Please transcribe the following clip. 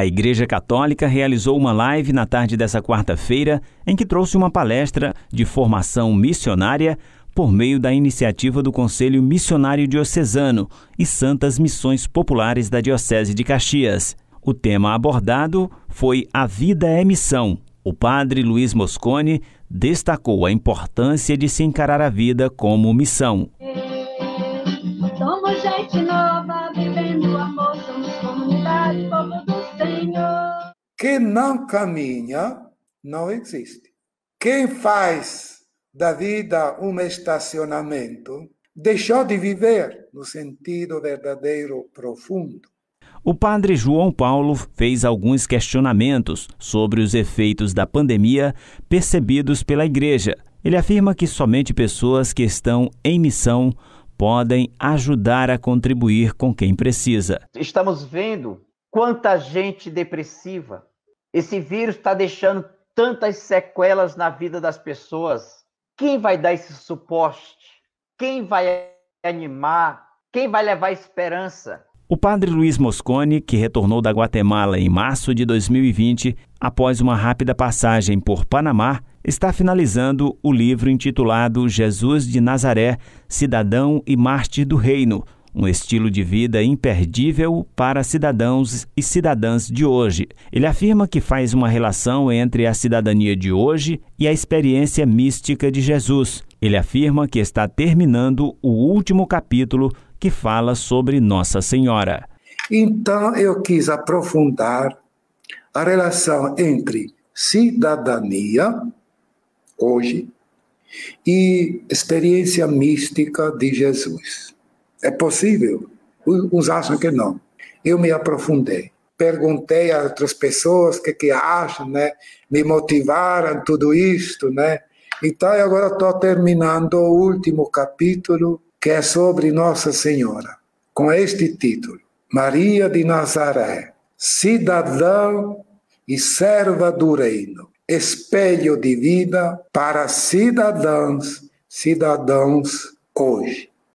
A Igreja Católica realizou uma live na tarde dessa quarta-feira em que trouxe uma palestra de formação missionária por meio da iniciativa do Conselho Missionário Diocesano e Santas Missões Populares da Diocese de Caxias. O tema abordado foi A Vida é Missão. O padre Luiz Moscone destacou a importância de se encarar a vida como missão. Somos gente nova. Quem não caminha não existe. Quem faz da vida um estacionamento deixou de viver no sentido verdadeiro profundo. O padre João Paulo fez alguns questionamentos sobre os efeitos da pandemia percebidos pela igreja. Ele afirma que somente pessoas que estão em missão podem ajudar a contribuir com quem precisa. Estamos vendo quanta gente depressiva, esse vírus está deixando tantas sequelas na vida das pessoas. Quem vai dar esse suporte? Quem vai animar? Quem vai levar esperança? O padre Luiz Moscone, que retornou da Guatemala em março de 2020, após uma rápida passagem por Panamá, está finalizando o livro intitulado Jesus de Nazaré, Cidadão e Mártir do Reino, um estilo de vida imperdível para cidadãos e cidadãs de hoje. Ele afirma que faz uma relação entre a cidadania de hoje e a experiência mística de Jesus. Ele afirma que está terminando o último capítulo que fala sobre Nossa Senhora. Então eu quis aprofundar a relação entre cidadania hoje e experiência mística de Jesus. É possível? Uns acham que não. Eu me aprofundei. Perguntei a outras pessoas o que, que acham, né? Me motivaram tudo isto, né? Então, agora estou terminando o último capítulo, que é sobre Nossa Senhora, com este título: Maria de Nazaré, cidadã e serva do reino, espelho de vida para cidadãs, cidadãos hoje.